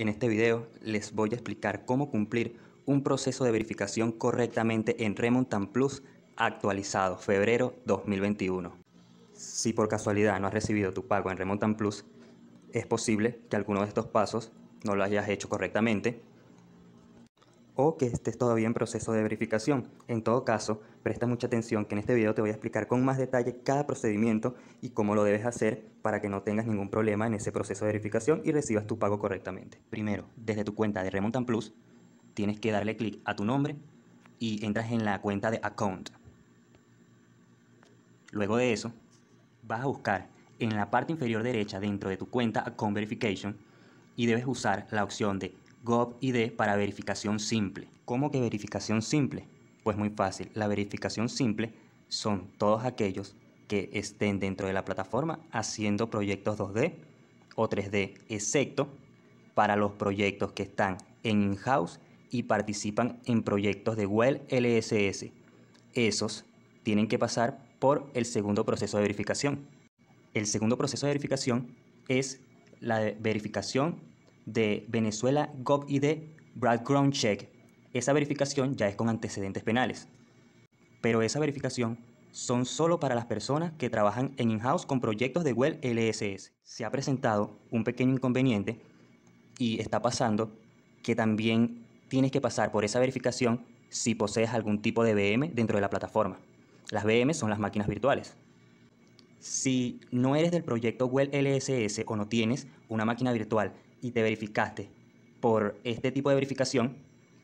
En este video les voy a explicar cómo cumplir un proceso de verificación correctamente en Remontan Plus actualizado febrero 2021. Si por casualidad no has recibido tu pago en Remontan Plus, es posible que alguno de estos pasos no lo hayas hecho correctamente o que estés todavía en proceso de verificación. En todo caso, presta mucha atención que en este video te voy a explicar con más detalle cada procedimiento y cómo lo debes hacer para que no tengas ningún problema en ese proceso de verificación y recibas tu pago correctamente. Primero, desde tu cuenta de Remontan Plus, tienes que darle clic a tu nombre y entras en la cuenta de Account. Luego de eso, vas a buscar en la parte inferior derecha dentro de tu cuenta Account Verification y debes usar la opción de ID para verificación simple. ¿Cómo que verificación simple? Pues muy fácil. La verificación simple son todos aquellos que estén dentro de la plataforma haciendo proyectos 2D o 3D, excepto para los proyectos que están en in-house y participan en proyectos de Well LSS. Esos tienen que pasar por el segundo proceso de verificación. El segundo proceso de verificación es la verificación de Venezuela de Background Check, esa verificación ya es con antecedentes penales. Pero esa verificación son solo para las personas que trabajan en in-house con proyectos de Well LSS. Se ha presentado un pequeño inconveniente y está pasando que también tienes que pasar por esa verificación si posees algún tipo de VM dentro de la plataforma. Las VM son las máquinas virtuales. Si no eres del proyecto Well LSS o no tienes una máquina virtual y te verificaste por este tipo de verificación,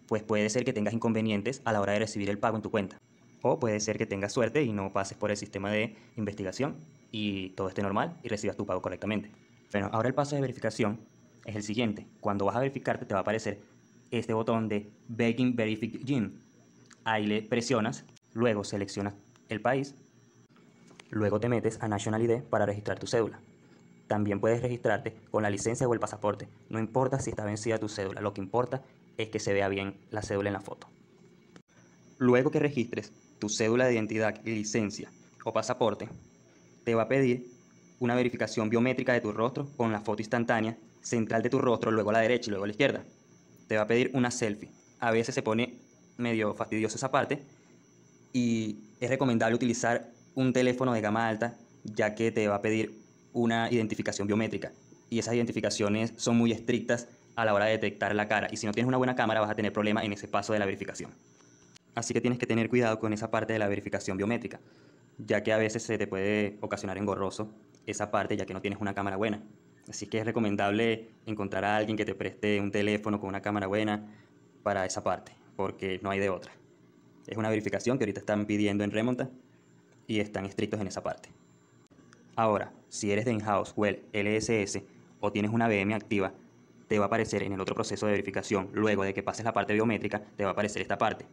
pues puede ser que tengas inconvenientes a la hora de recibir el pago en tu cuenta. O puede ser que tengas suerte y no pases por el sistema de investigación y todo esté normal y recibas tu pago correctamente. Pero ahora el paso de verificación es el siguiente. Cuando vas a verificarte te va a aparecer este botón de Begging Verification. Ahí le presionas, luego seleccionas el país, luego te metes a National ID para registrar tu cédula. También puedes registrarte con la licencia o el pasaporte. No importa si está vencida tu cédula, lo que importa es que se vea bien la cédula en la foto. Luego que registres tu cédula de identidad y licencia o pasaporte, te va a pedir una verificación biométrica de tu rostro con la foto instantánea central de tu rostro, luego a la derecha y luego a la izquierda. Te va a pedir una selfie. A veces se pone medio fastidioso esa parte y es recomendable utilizar un teléfono de gama alta ya que te va a pedir una identificación biométrica y esas identificaciones son muy estrictas a la hora de detectar la cara y si no tienes una buena cámara vas a tener problemas en ese paso de la verificación. Así que tienes que tener cuidado con esa parte de la verificación biométrica, ya que a veces se te puede ocasionar engorroso esa parte ya que no tienes una cámara buena. Así que es recomendable encontrar a alguien que te preste un teléfono con una cámara buena para esa parte, porque no hay de otra. Es una verificación que ahorita están pidiendo en Remonta y están estrictos en esa parte. Ahora, si eres de in-house well LSS o tienes una VM activa, te va a aparecer en el otro proceso de verificación, luego de que pases la parte biométrica, te va a aparecer esta parte,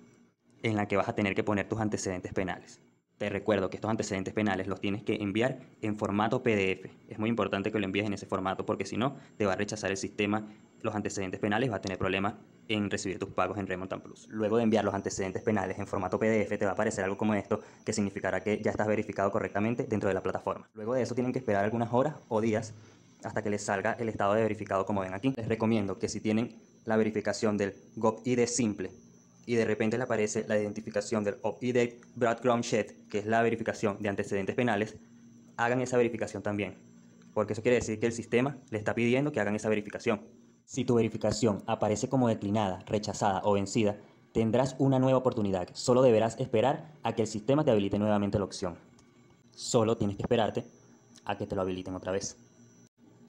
en la que vas a tener que poner tus antecedentes penales. Te recuerdo que estos antecedentes penales los tienes que enviar en formato PDF. Es muy importante que lo envíes en ese formato porque si no, te va a rechazar el sistema los antecedentes penales, va a tener problemas en recibir tus pagos en Remontan Plus. Luego de enviar los antecedentes penales en formato PDF, te va a aparecer algo como esto, que significará que ya estás verificado correctamente dentro de la plataforma. Luego de eso tienen que esperar algunas horas o días hasta que les salga el estado de verificado como ven aquí. Les recomiendo que si tienen la verificación del id simple y de repente les aparece la identificación del OPID Broadground Shed, que es la verificación de antecedentes penales, hagan esa verificación también, porque eso quiere decir que el sistema le está pidiendo que hagan esa verificación. Si tu verificación aparece como declinada, rechazada o vencida, tendrás una nueva oportunidad. Solo deberás esperar a que el sistema te habilite nuevamente la opción. Solo tienes que esperarte a que te lo habiliten otra vez.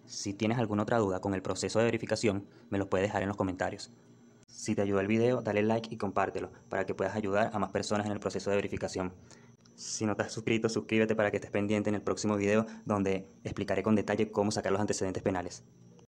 Si tienes alguna otra duda con el proceso de verificación, me lo puedes dejar en los comentarios. Si te ayudó el video, dale like y compártelo para que puedas ayudar a más personas en el proceso de verificación. Si no te has suscrito, suscríbete para que estés pendiente en el próximo video donde explicaré con detalle cómo sacar los antecedentes penales.